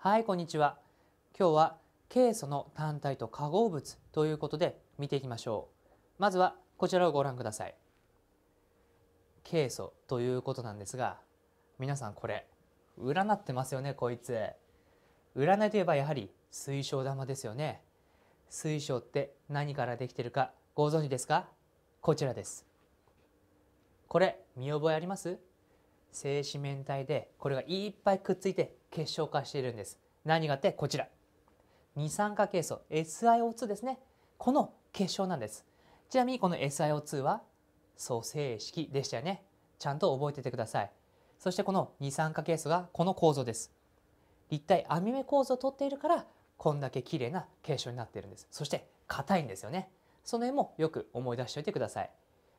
はいこんにちは今日はケイ素の単体と化合物ということで見ていきましょうまずはこちらをご覧くださいケイ素ということなんですが皆さんこれ占ってますよねこいつ占いといえばやはり水晶玉ですよね水晶って何からできてるかご存知ですかこちらですこれ見覚えあります正四面体でこれがいっぱいくっついて結晶化しているんです何がってこちら二酸化ケイ素 SiO2 ですねこの結晶なんですちなみにこの SiO2 は組成式でしたよねちゃんと覚えててくださいそしてこの二酸化ケイ素がこの構造です立体網目構造をとっているからこんだけ綺麗な結晶になっているんですそして硬いんですよねその辺もよく思い出しておいてください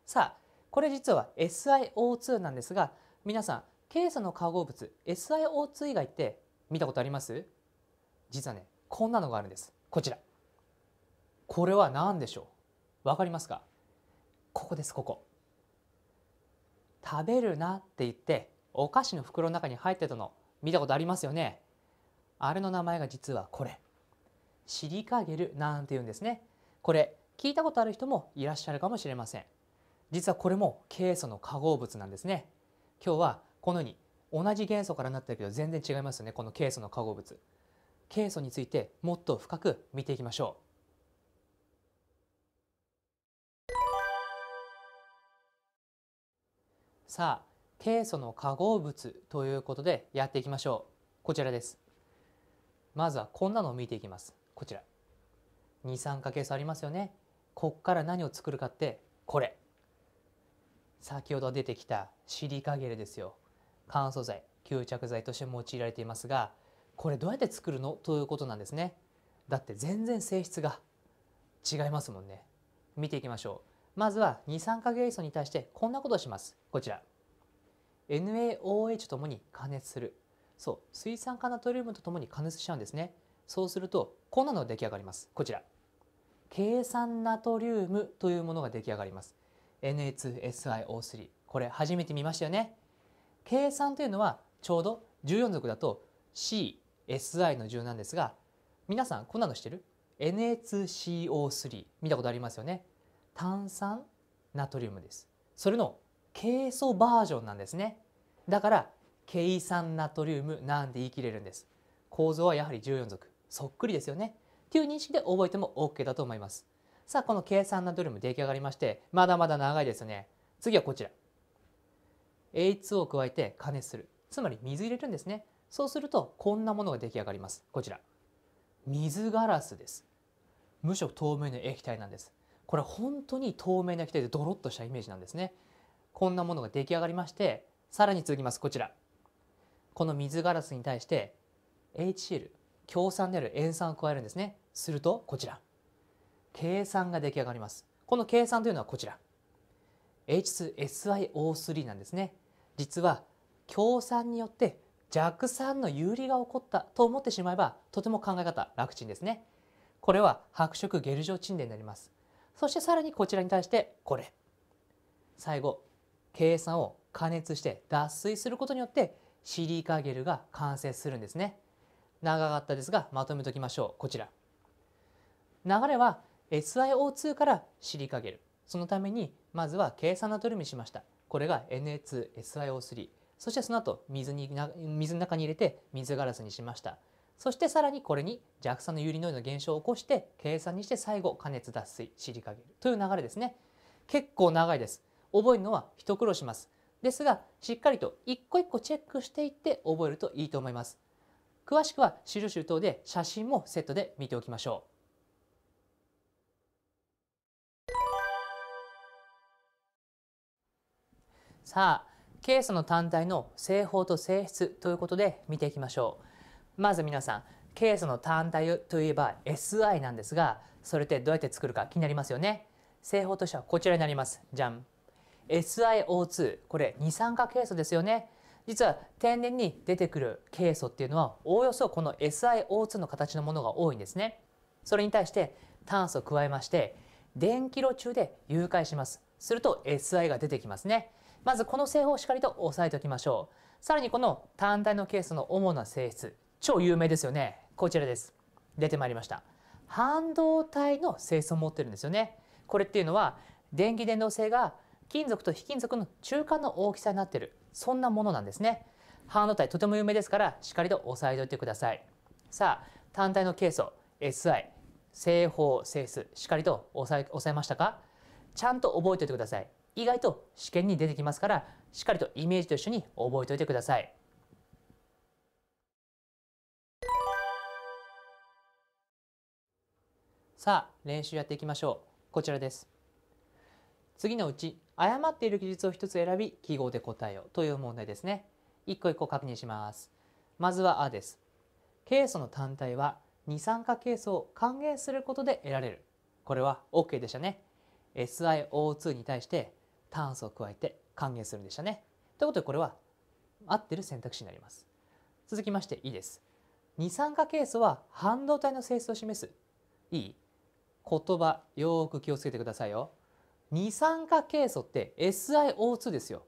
さあこれ実は SiO2 なんですが皆さんケイ素の化合物 SiO2 以外って見たことあります実はねこんなのがあるんですこちらこれは何でしょうわかりますかここですここ食べるなって言ってお菓子の袋の中に入ってたの見たことありますよねあれの名前が実はこれシリカゲルなんて言うんですねこれ聞いたことある人もいらっしゃるかもしれません実はこれもケイ素の化合物なんですね今日はこのように同じ元素からなってるけど全然違いますよねこのケイ素の化合物ケイ素についてもっと深く見ていきましょうさあケイ素の化合物ということでやっていきましょうこちらですまずはこんなのを見ていきますこちら二酸化ケイ素ありますよねこっから何を作るかってこれ先ほど出てきたシリカゲルですよ乾燥剤吸着剤として用いられていますがこれどうやって作るのということなんですねだって全然性質が違いますもんね見ていきましょうまずは二酸化元素に対してこんなことをしますこちら NaOH ともに加熱するそう水酸化ナトリウムとともに加熱しちゃうんですねそうするとこんなのが出来上がりますこちら計算ナトリウムというものが出来上がります N2SiO3 これ初めて見ましたよね計算というのはちょうど14族だと CSI の順なんですが皆さんこんなの知ってる ?Na2CO3 見たことありますよね炭酸ナトリウムですそれのケ素バージョンなんですねだからケ酸ナトリウムなんて言い切れるんです構造はやはり14族そっくりですよねっていう認識で覚えても OK だと思いますさあこの計算などれも出来上がりましてまだまだ長いですね次はこちら H2 を加えて加熱するつまり水入れるんですねそうするとこんなものが出来上がりますこちら水ガラスです無色透明の液体なんですこれ本当に透明な液体でドロッとしたイメージなんですねこんなものが出来上がりましてさらに続きますこちらこの水ガラスに対して HCl 強酸である塩酸を加えるんですねするとこちら計算が出来上がります。この計算というのはこちら。H2SiO3 なんですね。実は強酸によって弱酸の有利が起こったと思ってしまえばとても考え方楽ちんですね。これは白色ゲル状沈殿になります。そしてさらにこちらに対してこれ。最後、計算を加熱して脱水することによってシリカゲルが完成するんですね。長かったですがまとめておきましょう。こちら。流れは SiO2 からシリカゲルそのためにまずは計算ナトリウムしましたこれが Na2SiO3 そしてその後水に水の中に入れて水ガラスにしましたそしてさらにこれに弱酸の有利ノイド現象を起こして計算にして最後加熱脱水シリカゲルという流れですね結構長いです覚えるのは一苦労しますですがしっかりと一個一個チェックしていって覚えるといいと思います詳しくは資料集等で写真もセットで見ておきましょうさあケースの単体の製法と性質ということで見ていきましょうまず皆さんケースの単体といえば SI なんですがそれってどうやって作るか気になりますよね製法としてはこちらになりますじゃん SiO2 これ二酸化ケイ素ですよね実は天然に出てくるケイ素っていうのはおおよそこの SiO2 の形のものが多いんですねそれに対して炭素を加えまして電気炉中で融解しますすると Si が出てきますねまずこの製法をしっかりと押さえておきましょう。さらにこの単体のケースの主な性質、超有名ですよね。こちらです。出てまいりました。半導体の性質を持ってるんですよね。これっていうのは電気伝導性が金属と非金属の中間の大きさになってる。そんなものなんですね。半導体とても有名ですから、しっかりと押さえておいてください。さあ、単体のケースを SI、製法、性質、しっかりと押さえ、押さえましたかちゃんと覚えておいてください。意外と試験に出てきますからしっかりとイメージと一緒に覚えておいてください。さあ練習やっていきましょう。こちらです。次のうち誤っている記述を1つ選び記号で答えよという問題ですね。一個一個確認します。まずは「あ」です。ケイ素の単体は二酸化ケイ素を還元することで得られる。これは OK でしたね。SiO2 に対して炭素を加えて還元するんでしたね。ということでこれは合ってる選択肢になります。続きましていいです。二酸化ケイ素は半導体の性質を示す。いい言葉よく気をつけてくださいよ。二酸化ケイ素って SiO2 ですよ。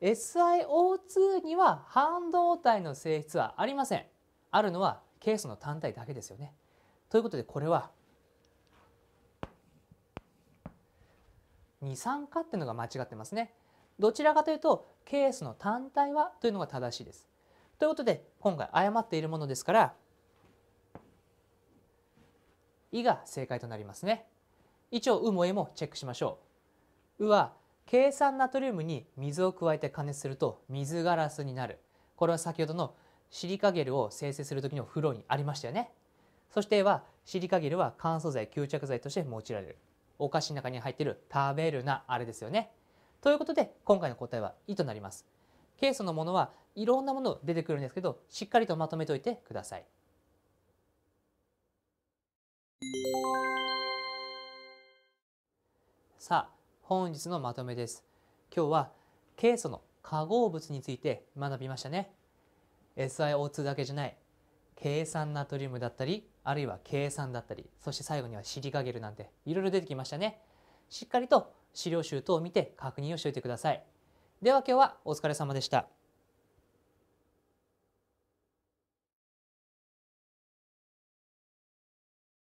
SiO2 には半導体の性質はありません。あるのはケイ素の単体だけですよね。ということでこれは二酸化っていうのが間違ってますね。どちらかというとケースの単体はというのが正しいです。ということで今回誤っているものですから「い」が正解となりますね。一応「う」も「え」もチェックしましょう。「う」は計算ナトリウムに水を加えて加熱すると水ガラスになる。これは先ほどのシリカゲルを生成する時の風呂にありましたよね。そして「はシリカゲルは乾燥剤吸着剤として用いられる。お菓子の中に入っている食べるなあれですよね。ということで今回の答えは「い」となります。ケースのものはいろんなもの出てくるんですけどしっかりとまとめておいてください。さあ本日のまとめです。今日はケイ素の化合物について学びましたね。SiO2 だけじゃない計算ナトリウムだったりあるいは計算だったりそして最後には尻かげるなんていろいろ出てきましたねしっかりと資料集等を見て確認をしておいてくださいでは今日はお疲れ様でした